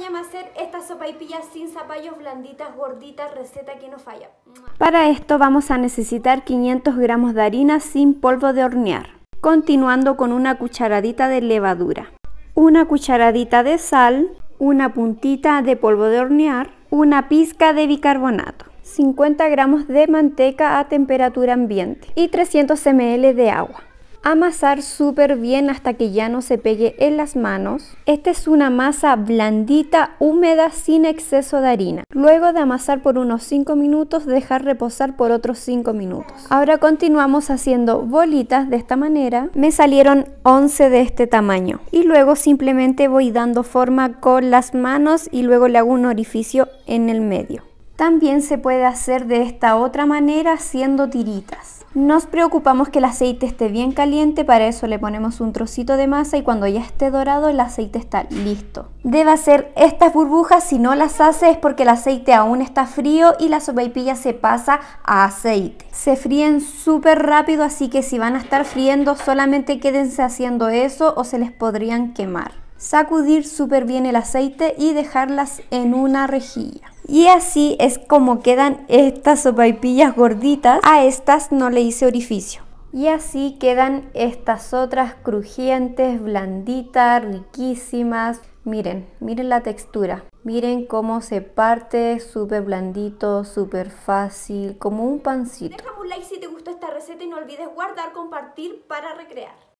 acompáñame a hacer esta sopa y pilla sin zapallos, blanditas, gorditas, receta que no falla. Para esto vamos a necesitar 500 gramos de harina sin polvo de hornear, continuando con una cucharadita de levadura, una cucharadita de sal, una puntita de polvo de hornear, una pizca de bicarbonato. 50 gramos de manteca a temperatura ambiente y 300 ml de agua. Amasar súper bien hasta que ya no se pegue en las manos. Esta es una masa blandita, húmeda, sin exceso de harina. Luego de amasar por unos 5 minutos, dejar reposar por otros 5 minutos. Ahora continuamos haciendo bolitas de esta manera. Me salieron 11 de este tamaño. Y luego simplemente voy dando forma con las manos y luego le hago un orificio en el medio. También se puede hacer de esta otra manera haciendo tiritas. Nos preocupamos que el aceite esté bien caliente, para eso le ponemos un trocito de masa y cuando ya esté dorado el aceite está listo. Debe hacer estas burbujas, si no las hace es porque el aceite aún está frío y la sopaipilla se pasa a aceite. Se fríen súper rápido, así que si van a estar friendo solamente quédense haciendo eso o se les podrían quemar sacudir súper bien el aceite y dejarlas en una rejilla. Y así es como quedan estas sopaipillas gorditas. A estas no le hice orificio. Y así quedan estas otras crujientes, blanditas, riquísimas. Miren, miren la textura. Miren cómo se parte, súper blandito, súper fácil, como un pancito. Déjame un like si te gustó esta receta y no olvides guardar, compartir para recrear.